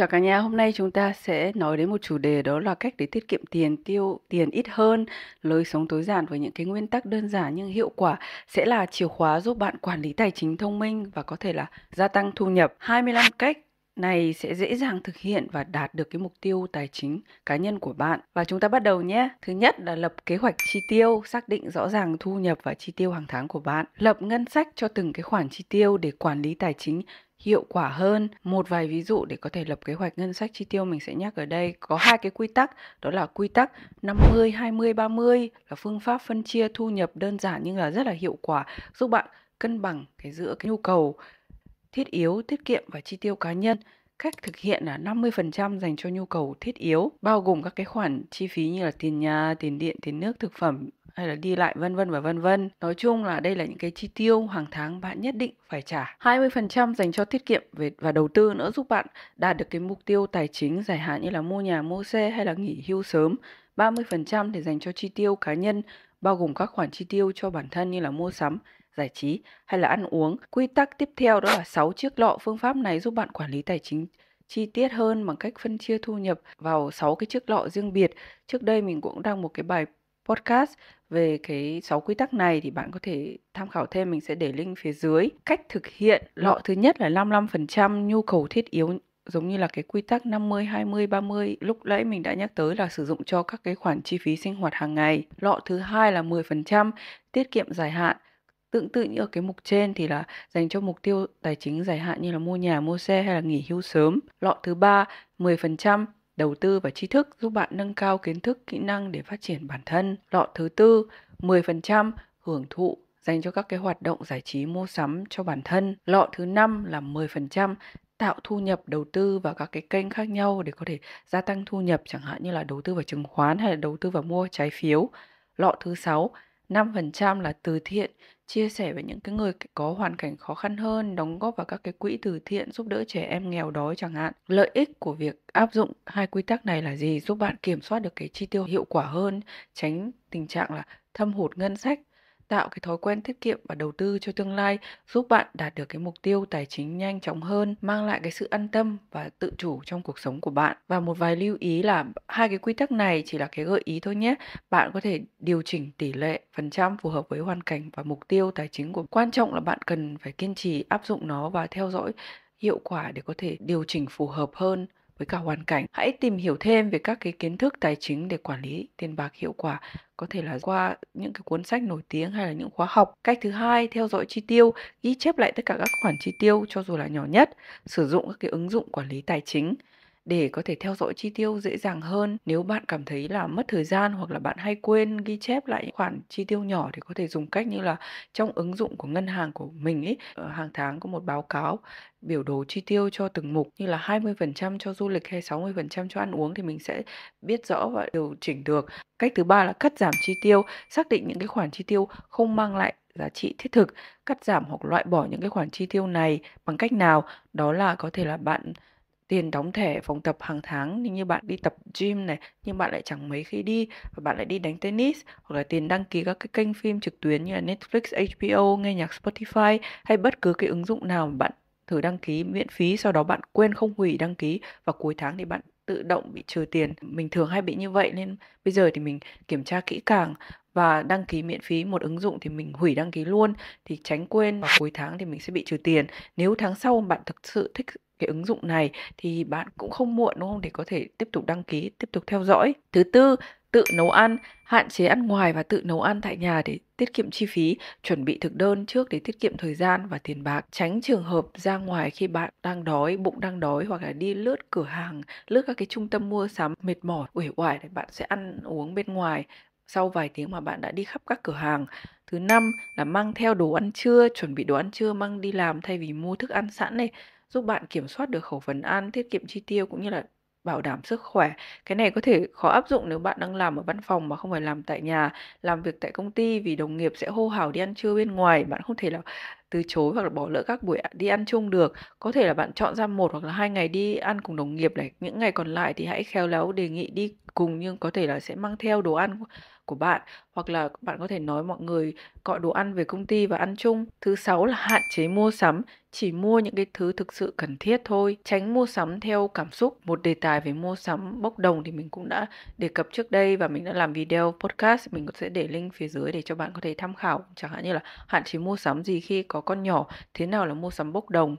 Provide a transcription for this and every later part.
Chào cả nhà, hôm nay chúng ta sẽ nói đến một chủ đề đó là cách để tiết kiệm tiền, tiêu tiền ít hơn, lối sống tối giản với những cái nguyên tắc đơn giản nhưng hiệu quả sẽ là chìa khóa giúp bạn quản lý tài chính thông minh và có thể là gia tăng thu nhập. 25 cách này sẽ dễ dàng thực hiện và đạt được cái mục tiêu tài chính cá nhân của bạn. Và chúng ta bắt đầu nhé. Thứ nhất là lập kế hoạch chi tiêu, xác định rõ ràng thu nhập và chi tiêu hàng tháng của bạn. Lập ngân sách cho từng cái khoản chi tiêu để quản lý tài chính hiệu quả hơn một vài ví dụ để có thể lập kế hoạch ngân sách chi tiêu mình sẽ nhắc ở đây có hai cái quy tắc đó là quy tắc 50 20 30 là phương pháp phân chia thu nhập đơn giản nhưng là rất là hiệu quả giúp bạn cân bằng cái giữa cái nhu cầu thiết yếu, tiết kiệm và chi tiêu cá nhân. Cách thực hiện là 50% dành cho nhu cầu thiết yếu, bao gồm các cái khoản chi phí như là tiền nhà, tiền điện, tiền nước, thực phẩm, hay là đi lại vân vân và vân vân. Nói chung là đây là những cái chi tiêu hàng tháng bạn nhất định phải trả. 20% dành cho tiết kiệm về và đầu tư nữa giúp bạn đạt được cái mục tiêu tài chính dài hạn như là mua nhà, mua xe hay là nghỉ hưu sớm. 30% thì dành cho chi tiêu cá nhân bao gồm các khoản chi tiêu cho bản thân như là mua sắm, giải trí hay là ăn uống. Quy tắc tiếp theo đó là 6 chiếc lọ. Phương pháp này giúp bạn quản lý tài chính chi tiết hơn bằng cách phân chia thu nhập vào 6 cái chiếc lọ riêng biệt. Trước đây mình cũng đăng một cái bài podcast về cái 6 quy tắc này thì bạn có thể tham khảo thêm, mình sẽ để link phía dưới. Cách thực hiện lọ thứ nhất là 55% nhu cầu thiết yếu giống như là cái quy tắc 50 20 30 lúc nãy mình đã nhắc tới là sử dụng cho các cái khoản chi phí sinh hoạt hàng ngày. Lọ thứ hai là 10% tiết kiệm dài hạn. Tương tự như ở cái mục trên thì là dành cho mục tiêu tài chính dài hạn như là mua nhà, mua xe hay là nghỉ hưu sớm. Lọ thứ ba 10% đầu tư và tri thức giúp bạn nâng cao kiến thức, kỹ năng để phát triển bản thân. Lọ thứ tư, 10% hưởng thụ dành cho các cái hoạt động giải trí mua sắm cho bản thân. Lọ thứ năm là 10% tạo thu nhập đầu tư vào các cái kênh khác nhau để có thể gia tăng thu nhập chẳng hạn như là đầu tư vào chứng khoán hay là đầu tư vào mua trái phiếu. Lọ thứ sáu, 5% là từ thiện chia sẻ với những cái người có hoàn cảnh khó khăn hơn, đóng góp vào các cái quỹ từ thiện giúp đỡ trẻ em nghèo đói chẳng hạn. Lợi ích của việc áp dụng hai quy tắc này là gì? Giúp bạn kiểm soát được cái chi tiêu hiệu quả hơn, tránh tình trạng là thâm hụt ngân sách tạo cái thói quen tiết kiệm và đầu tư cho tương lai giúp bạn đạt được cái mục tiêu tài chính nhanh chóng hơn, mang lại cái sự an tâm và tự chủ trong cuộc sống của bạn. Và một vài lưu ý là hai cái quy tắc này chỉ là cái gợi ý thôi nhé. Bạn có thể điều chỉnh tỷ lệ phần trăm phù hợp với hoàn cảnh và mục tiêu tài chính của quan trọng là bạn cần phải kiên trì áp dụng nó và theo dõi hiệu quả để có thể điều chỉnh phù hợp hơn với cả hoàn cảnh. Hãy tìm hiểu thêm về các cái kiến thức tài chính để quản lý tiền bạc hiệu quả, có thể là qua những cái cuốn sách nổi tiếng hay là những khóa học. Cách thứ hai, theo dõi chi tiêu, ghi chép lại tất cả các khoản chi tiêu cho dù là nhỏ nhất, sử dụng các cái ứng dụng quản lý tài chính để có thể theo dõi chi tiêu dễ dàng hơn. Nếu bạn cảm thấy là mất thời gian hoặc là bạn hay quên ghi chép lại khoản chi tiêu nhỏ thì có thể dùng cách như là trong ứng dụng của ngân hàng của mình ấy, ờ, hàng tháng có một báo cáo biểu đồ chi tiêu cho từng mục như là 20% cho du lịch hay 60% cho ăn uống thì mình sẽ biết rõ và điều chỉnh được. Cách thứ ba là cắt giảm chi tiêu, xác định những cái khoản chi tiêu không mang lại giá trị thiết thực, cắt giảm hoặc loại bỏ những cái khoản chi tiêu này bằng cách nào? Đó là có thể là bạn tiền đóng thẻ phòng tập hàng tháng nhưng như bạn đi tập gym này nhưng bạn lại chẳng mấy khi đi và bạn lại đi đánh tennis hoặc là tiền đăng ký các cái kênh phim trực tuyến như là Netflix, HBO, nghe nhạc Spotify hay bất cứ cái ứng dụng nào mà bạn thử đăng ký miễn phí sau đó bạn quên không hủy đăng ký và cuối tháng thì bạn tự động bị trừ tiền mình thường hay bị như vậy nên bây giờ thì mình kiểm tra kỹ càng và đăng ký miễn phí một ứng dụng thì mình hủy đăng ký luôn thì tránh quên và cuối tháng thì mình sẽ bị trừ tiền nếu tháng sau bạn thực sự thích cái ứng dụng này thì bạn cũng không muộn đúng không để có thể tiếp tục đăng ký, tiếp tục theo dõi. Thứ tư, tự nấu ăn, hạn chế ăn ngoài và tự nấu ăn tại nhà để tiết kiệm chi phí, chuẩn bị thực đơn trước để tiết kiệm thời gian và tiền bạc, tránh trường hợp ra ngoài khi bạn đang đói, bụng đang đói hoặc là đi lướt cửa hàng, lướt các cái trung tâm mua sắm mệt mỏi, uể oải để bạn sẽ ăn uống bên ngoài sau vài tiếng mà bạn đã đi khắp các cửa hàng. Thứ năm là mang theo đồ ăn trưa, chuẩn bị đồ ăn trưa mang đi làm thay vì mua thức ăn sẵn này giúp bạn kiểm soát được khẩu phần ăn, tiết kiệm chi tiêu cũng như là bảo đảm sức khỏe. Cái này có thể khó áp dụng nếu bạn đang làm ở văn phòng mà không phải làm tại nhà, làm việc tại công ty vì đồng nghiệp sẽ hô hào đi ăn trưa bên ngoài, bạn không thể là từ chối hoặc là bỏ lỡ các buổi đi ăn chung được. Có thể là bạn chọn ra một hoặc là hai ngày đi ăn cùng đồng nghiệp này, những ngày còn lại thì hãy khéo léo đề nghị đi cùng nhưng có thể là sẽ mang theo đồ ăn của bạn hoặc là bạn có thể nói mọi người gọi đồ ăn về công ty và ăn chung. Thứ sáu là hạn chế mua sắm, chỉ mua những cái thứ thực sự cần thiết thôi, tránh mua sắm theo cảm xúc. Một đề tài về mua sắm bốc đồng thì mình cũng đã đề cập trước đây và mình đã làm video podcast, mình cũng sẽ để link phía dưới để cho bạn có thể tham khảo. Chẳng hạn như là hạn chế mua sắm gì khi có con nhỏ, thế nào là mua sắm bốc đồng,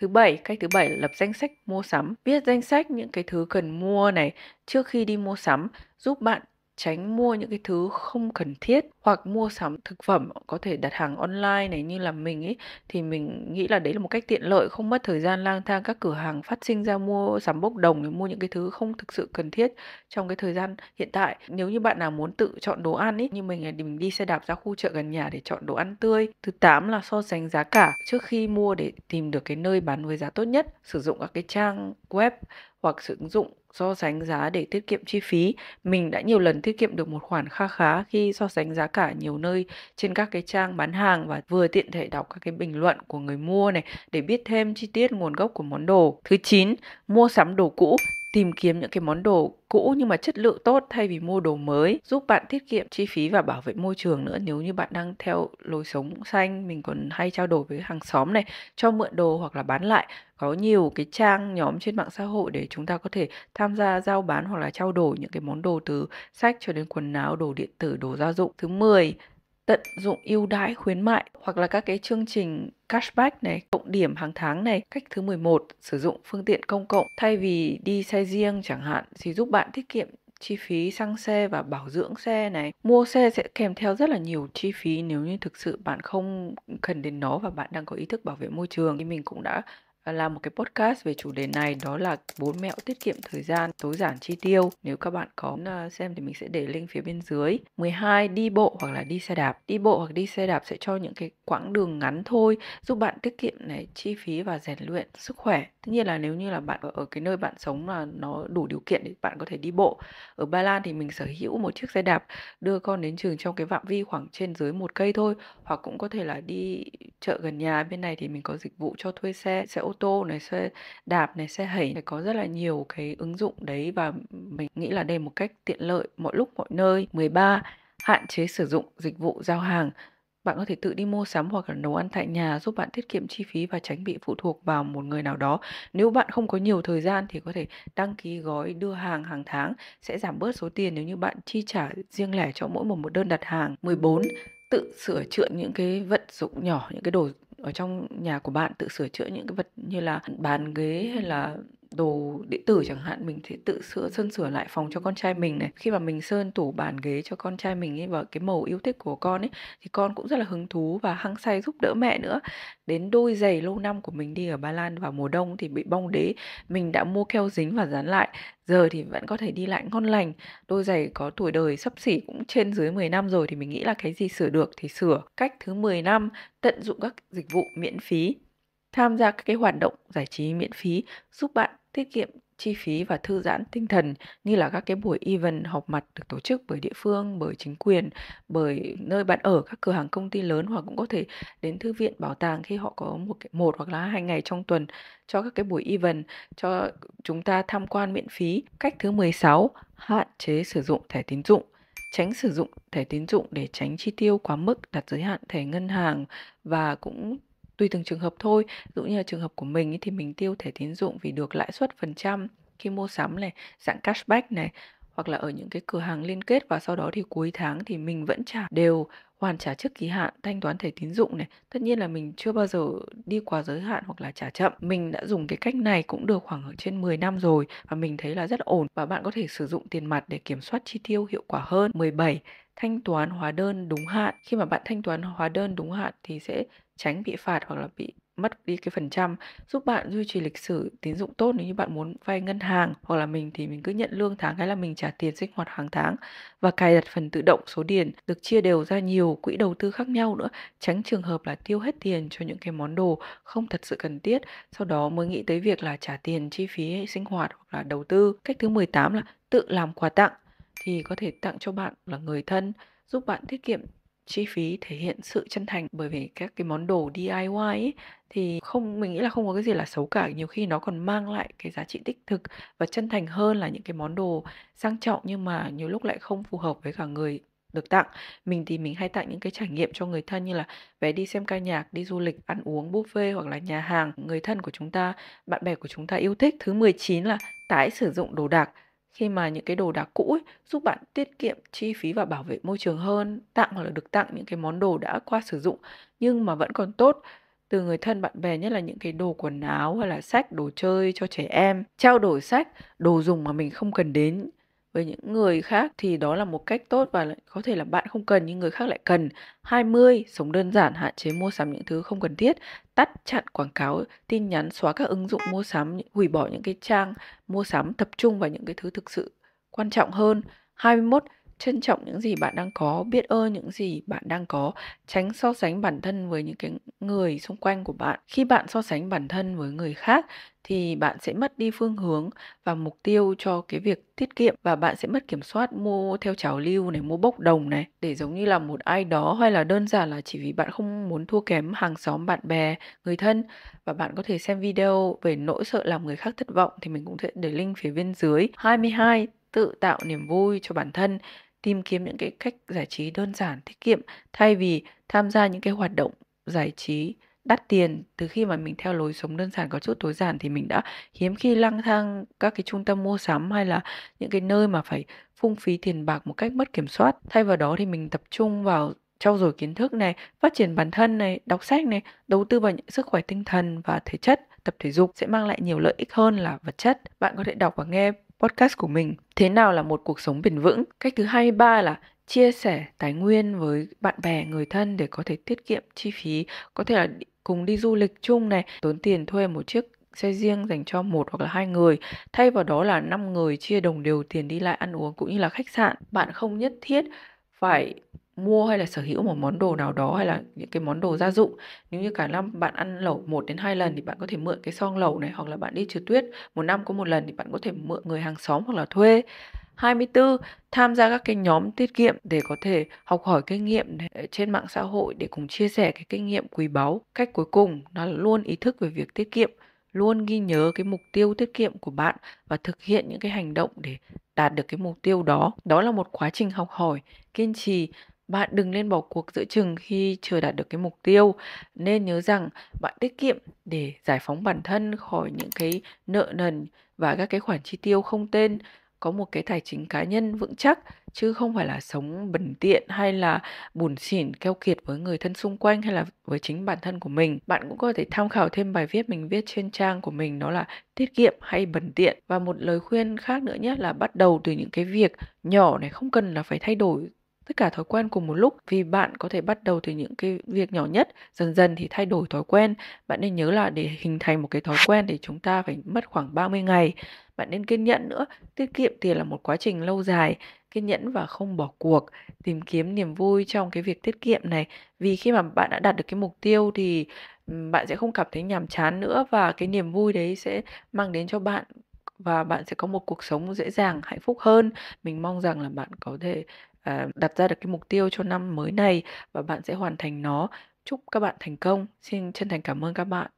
Thứ bảy, cách thứ bảy là lập danh sách mua sắm. Viết danh sách những cái thứ cần mua này trước khi đi mua sắm giúp bạn tránh mua những cái thứ không cần thiết hoặc mua sắm thực phẩm có thể đặt hàng online này như là mình ấy thì mình nghĩ là đấy là một cách tiện lợi không mất thời gian lang thang các cửa hàng phát sinh ra mua sắm bốc đồng để mua những cái thứ không thực sự cần thiết trong cái thời gian hiện tại nếu như bạn nào muốn tự chọn đồ ăn ấy như mình thì mình đi xe đạp ra khu chợ gần nhà để chọn đồ ăn tươi thứ tám là so sánh giá cả trước khi mua để tìm được cái nơi bán với giá tốt nhất sử dụng các cái trang web hoặc sử dụng so sánh giá để tiết kiệm chi phí. Mình đã nhiều lần tiết kiệm được một khoản kha khá khi so sánh giá cả nhiều nơi trên các cái trang bán hàng và vừa tiện thể đọc các cái bình luận của người mua này để biết thêm chi tiết nguồn gốc của món đồ. Thứ 9, mua sắm đồ cũ tìm kiếm những cái món đồ cũ nhưng mà chất lượng tốt thay vì mua đồ mới giúp bạn tiết kiệm chi phí và bảo vệ môi trường nữa nếu như bạn đang theo lối sống xanh mình còn hay trao đổi với hàng xóm này cho mượn đồ hoặc là bán lại có nhiều cái trang nhóm trên mạng xã hội để chúng ta có thể tham gia giao bán hoặc là trao đổi những cái món đồ từ sách cho đến quần áo, đồ điện tử, đồ gia dụng. Thứ 10, tận dụng ưu đãi khuyến mại hoặc là các cái chương trình cashback này, cộng điểm hàng tháng này. Cách thứ 11, sử dụng phương tiện công cộng thay vì đi xe riêng chẳng hạn thì giúp bạn tiết kiệm chi phí xăng xe và bảo dưỡng xe này mua xe sẽ kèm theo rất là nhiều chi phí nếu như thực sự bạn không cần đến nó và bạn đang có ý thức bảo vệ môi trường thì mình cũng đã làm một cái podcast về chủ đề này đó là bốn mẹo tiết kiệm thời gian tối giản chi tiêu nếu các bạn có ờ, xem thì mình sẽ để link phía bên dưới 12 đi bộ hoặc là đi xe đạp đi bộ hoặc đi xe đạp sẽ cho những cái quãng đường ngắn thôi giúp bạn tiết kiệm này chi phí và rèn luyện sức khỏe Tất nhiên là nếu như là bạn ở, ở cái nơi bạn sống là nó đủ điều kiện thì bạn có thể đi bộ. Ở Ba Lan thì mình sở hữu một chiếc xe đạp đưa con đến trường trong cái phạm vi khoảng trên dưới một cây thôi. Hoặc cũng có thể là đi chợ gần nhà bên này thì mình có dịch vụ cho thuê xe, xe ô tô này, xe đạp này, xe hẩy này. Có rất là nhiều cái ứng dụng đấy và mình nghĩ là đây một cách tiện lợi mọi lúc mọi nơi. 13 hạn chế sử dụng dịch vụ giao hàng bạn có thể tự đi mua sắm hoặc là nấu ăn tại nhà giúp bạn tiết kiệm chi phí và tránh bị phụ thuộc vào một người nào đó. Nếu bạn không có nhiều thời gian thì có thể đăng ký gói đưa hàng hàng tháng sẽ giảm bớt số tiền nếu như bạn chi trả riêng lẻ cho mỗi một, một đơn đặt hàng. 14. Tự sửa chữa những cái vật dụng nhỏ, những cái đồ ở trong nhà của bạn tự sửa chữa những cái vật như là bàn ghế hay là đồ điện tử chẳng hạn mình sẽ tự sửa sơn sửa lại phòng cho con trai mình này khi mà mình sơn tủ bàn ghế cho con trai mình ấy và cái màu yêu thích của con ấy thì con cũng rất là hứng thú và hăng say giúp đỡ mẹ nữa đến đôi giày lâu năm của mình đi ở Ba Lan vào mùa đông thì bị bong đế mình đã mua keo dính và dán lại giờ thì vẫn có thể đi lại ngon lành đôi giày có tuổi đời sắp xỉ cũng trên dưới 10 năm rồi thì mình nghĩ là cái gì sửa được thì sửa cách thứ 10 năm tận dụng các dịch vụ miễn phí tham gia các cái hoạt động giải trí miễn phí giúp bạn tiết kiệm chi phí và thư giãn tinh thần như là các cái buổi event họp mặt được tổ chức bởi địa phương, bởi chính quyền, bởi nơi bạn ở, các cửa hàng công ty lớn hoặc cũng có thể đến thư viện, bảo tàng khi họ có một một hoặc là hai ngày trong tuần cho các cái buổi event cho chúng ta tham quan miễn phí. Cách thứ 16, hạn chế sử dụng thẻ tín dụng tránh sử dụng thẻ tín dụng để tránh chi tiêu quá mức đặt giới hạn thẻ ngân hàng và cũng tùy từng trường hợp thôi ví dụ như là trường hợp của mình ý, thì mình tiêu thẻ tín dụng vì được lãi suất phần trăm khi mua sắm này dạng cashback này hoặc là ở những cái cửa hàng liên kết và sau đó thì cuối tháng thì mình vẫn trả đều hoàn trả trước kỳ hạn thanh toán thẻ tín dụng này tất nhiên là mình chưa bao giờ đi quá giới hạn hoặc là trả chậm mình đã dùng cái cách này cũng được khoảng ở trên 10 năm rồi và mình thấy là rất ổn và bạn có thể sử dụng tiền mặt để kiểm soát chi tiêu hiệu quả hơn 17 thanh toán hóa đơn đúng hạn khi mà bạn thanh toán hóa đơn đúng hạn thì sẽ tránh bị phạt hoặc là bị mất đi cái phần trăm giúp bạn duy trì lịch sử tín dụng tốt nếu như bạn muốn vay ngân hàng hoặc là mình thì mình cứ nhận lương tháng hay là mình trả tiền sinh hoạt hàng tháng và cài đặt phần tự động số điền được chia đều ra nhiều quỹ đầu tư khác nhau nữa tránh trường hợp là tiêu hết tiền cho những cái món đồ không thật sự cần thiết sau đó mới nghĩ tới việc là trả tiền chi phí sinh hoạt hoặc là đầu tư cách thứ 18 là tự làm quà tặng thì có thể tặng cho bạn là người thân giúp bạn tiết kiệm chi phí thể hiện sự chân thành bởi vì các cái món đồ DIY ấy, thì không mình nghĩ là không có cái gì là xấu cả nhiều khi nó còn mang lại cái giá trị tích thực và chân thành hơn là những cái món đồ sang trọng nhưng mà nhiều lúc lại không phù hợp với cả người được tặng mình thì mình hay tặng những cái trải nghiệm cho người thân như là vé đi xem ca nhạc đi du lịch ăn uống buffet hoặc là nhà hàng người thân của chúng ta bạn bè của chúng ta yêu thích thứ 19 là tái sử dụng đồ đạc khi mà những cái đồ đạc cũ ấy, giúp bạn tiết kiệm chi phí và bảo vệ môi trường hơn tặng hoặc là được tặng những cái món đồ đã qua sử dụng nhưng mà vẫn còn tốt từ người thân bạn bè nhất là những cái đồ quần áo hay là sách đồ chơi cho trẻ em trao đổi sách đồ dùng mà mình không cần đến với những người khác thì đó là một cách tốt và có thể là bạn không cần nhưng người khác lại cần 20 sống đơn giản hạn chế mua sắm những thứ không cần thiết tắt chặn quảng cáo tin nhắn xóa các ứng dụng mua sắm hủy bỏ những cái trang mua sắm tập trung vào những cái thứ thực sự quan trọng hơn 21 trân trọng những gì bạn đang có biết ơn những gì bạn đang có tránh so sánh bản thân với những cái người xung quanh của bạn khi bạn so sánh bản thân với người khác thì bạn sẽ mất đi phương hướng và mục tiêu cho cái việc tiết kiệm và bạn sẽ mất kiểm soát mua theo trào lưu này mua bốc đồng này để giống như là một ai đó hay là đơn giản là chỉ vì bạn không muốn thua kém hàng xóm bạn bè người thân và bạn có thể xem video về nỗi sợ làm người khác thất vọng thì mình cũng sẽ để link phía bên dưới 22 tự tạo niềm vui cho bản thân tìm kiếm những cái cách giải trí đơn giản tiết kiệm thay vì tham gia những cái hoạt động giải trí đắt tiền từ khi mà mình theo lối sống đơn giản có chút tối giản thì mình đã hiếm khi lang thang các cái trung tâm mua sắm hay là những cái nơi mà phải phung phí tiền bạc một cách mất kiểm soát thay vào đó thì mình tập trung vào trau dồi kiến thức này phát triển bản thân này đọc sách này đầu tư vào những sức khỏe tinh thần và thể chất tập thể dục sẽ mang lại nhiều lợi ích hơn là vật chất bạn có thể đọc và nghe podcast của mình thế nào là một cuộc sống bền vững cách thứ 23 là chia sẻ tài nguyên với bạn bè người thân để có thể tiết kiệm chi phí có thể là cùng đi du lịch chung này tốn tiền thuê một chiếc xe riêng dành cho một hoặc là hai người thay vào đó là năm người chia đồng đều tiền đi lại ăn uống cũng như là khách sạn bạn không nhất thiết phải mua hay là sở hữu một món đồ nào đó hay là những cái món đồ gia dụng nếu như cả năm bạn ăn lẩu một đến hai lần thì bạn có thể mượn cái song lẩu này hoặc là bạn đi trượt tuyết một năm có một lần thì bạn có thể mượn người hàng xóm hoặc là thuê 24 tham gia các cái nhóm tiết kiệm để có thể học hỏi kinh nghiệm trên mạng xã hội để cùng chia sẻ cái kinh nghiệm quý báu. Cách cuối cùng đó là luôn ý thức về việc tiết kiệm, luôn ghi nhớ cái mục tiêu tiết kiệm của bạn và thực hiện những cái hành động để đạt được cái mục tiêu đó đó là một quá trình học hỏi kiên trì bạn đừng nên bỏ cuộc giữa chừng khi chưa đạt được cái mục tiêu nên nhớ rằng bạn tiết kiệm để giải phóng bản thân khỏi những cái nợ nần và các cái khoản chi tiêu không tên có một cái tài chính cá nhân vững chắc chứ không phải là sống bẩn tiện hay là buồn xỉn keo kiệt với người thân xung quanh hay là với chính bản thân của mình bạn cũng có thể tham khảo thêm bài viết mình viết trên trang của mình đó là tiết kiệm hay bẩn tiện và một lời khuyên khác nữa nhé là bắt đầu từ những cái việc nhỏ này không cần là phải thay đổi tất cả thói quen cùng một lúc vì bạn có thể bắt đầu từ những cái việc nhỏ nhất dần dần thì thay đổi thói quen bạn nên nhớ là để hình thành một cái thói quen thì chúng ta phải mất khoảng 30 ngày bạn nên kiên nhẫn nữa tiết kiệm tiền là một quá trình lâu dài kiên nhẫn và không bỏ cuộc tìm kiếm niềm vui trong cái việc tiết kiệm này vì khi mà bạn đã đạt được cái mục tiêu thì bạn sẽ không cảm thấy nhàm chán nữa và cái niềm vui đấy sẽ mang đến cho bạn và bạn sẽ có một cuộc sống dễ dàng hạnh phúc hơn mình mong rằng là bạn có thể uh, đặt ra được cái mục tiêu cho năm mới này và bạn sẽ hoàn thành nó chúc các bạn thành công xin chân thành cảm ơn các bạn